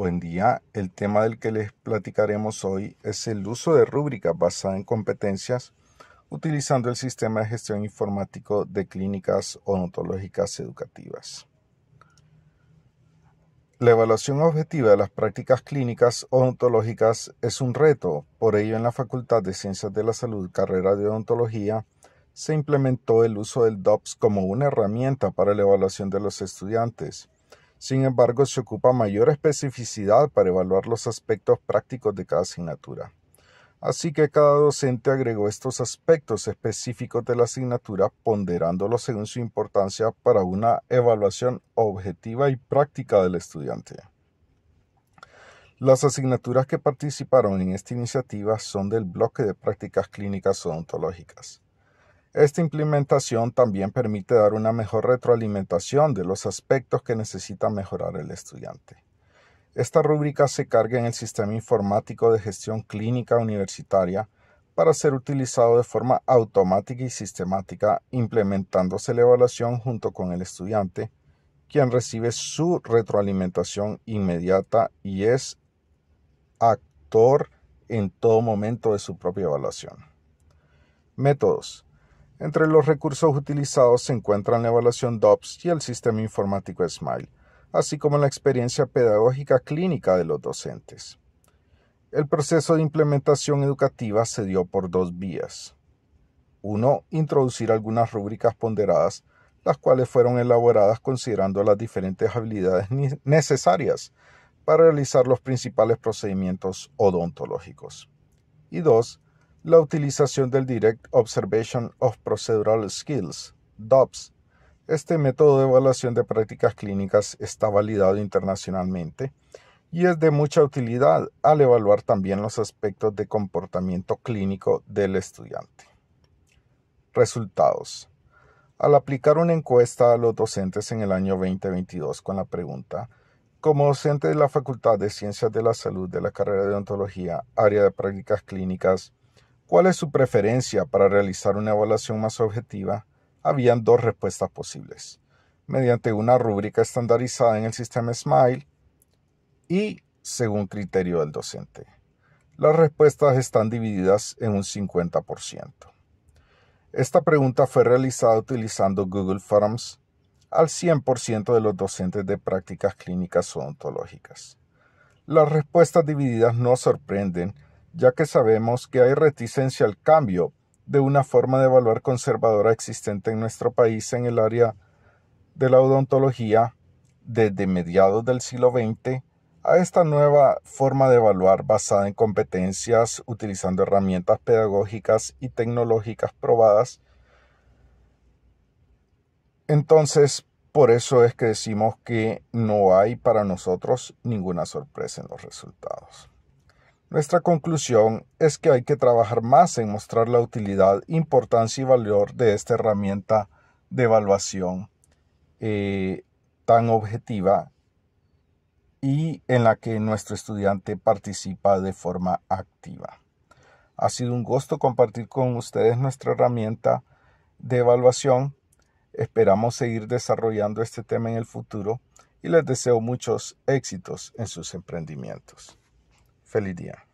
Buen día, el tema del que les platicaremos hoy es el uso de rúbricas basadas en competencias utilizando el sistema de gestión informático de clínicas odontológicas educativas. La evaluación objetiva de las prácticas clínicas odontológicas es un reto, por ello en la Facultad de Ciencias de la Salud, carrera de odontología, se implementó el uso del DOPS como una herramienta para la evaluación de los estudiantes sin embargo, se ocupa mayor especificidad para evaluar los aspectos prácticos de cada asignatura. Así que cada docente agregó estos aspectos específicos de la asignatura, ponderándolos según su importancia para una evaluación objetiva y práctica del estudiante. Las asignaturas que participaron en esta iniciativa son del bloque de prácticas clínicas odontológicas. Esta implementación también permite dar una mejor retroalimentación de los aspectos que necesita mejorar el estudiante. Esta rúbrica se carga en el sistema informático de gestión clínica universitaria para ser utilizado de forma automática y sistemática, implementándose la evaluación junto con el estudiante, quien recibe su retroalimentación inmediata y es actor en todo momento de su propia evaluación. Métodos. Entre los recursos utilizados se encuentran la evaluación DOPS y el sistema informático SMILE, así como la experiencia pedagógica clínica de los docentes. El proceso de implementación educativa se dio por dos vías. Uno, Introducir algunas rúbricas ponderadas, las cuales fueron elaboradas considerando las diferentes habilidades necesarias para realizar los principales procedimientos odontológicos. Y dos, la utilización del Direct Observation of Procedural Skills, DOPS. Este método de evaluación de prácticas clínicas está validado internacionalmente y es de mucha utilidad al evaluar también los aspectos de comportamiento clínico del estudiante. Resultados. Al aplicar una encuesta a los docentes en el año 2022 con la pregunta, como docente de la Facultad de Ciencias de la Salud de la carrera de Odontología, área de prácticas clínicas, ¿Cuál es su preferencia para realizar una evaluación más objetiva? Habían dos respuestas posibles, mediante una rúbrica estandarizada en el sistema SMILE y según criterio del docente. Las respuestas están divididas en un 50%. Esta pregunta fue realizada utilizando Google Forms al 100% de los docentes de prácticas clínicas odontológicas. Las respuestas divididas no sorprenden ya que sabemos que hay reticencia al cambio de una forma de evaluar conservadora existente en nuestro país en el área de la odontología desde mediados del siglo XX a esta nueva forma de evaluar basada en competencias utilizando herramientas pedagógicas y tecnológicas probadas. Entonces, por eso es que decimos que no hay para nosotros ninguna sorpresa en los resultados. Nuestra conclusión es que hay que trabajar más en mostrar la utilidad, importancia y valor de esta herramienta de evaluación eh, tan objetiva y en la que nuestro estudiante participa de forma activa. Ha sido un gusto compartir con ustedes nuestra herramienta de evaluación. Esperamos seguir desarrollando este tema en el futuro y les deseo muchos éxitos en sus emprendimientos. فليديا يعني.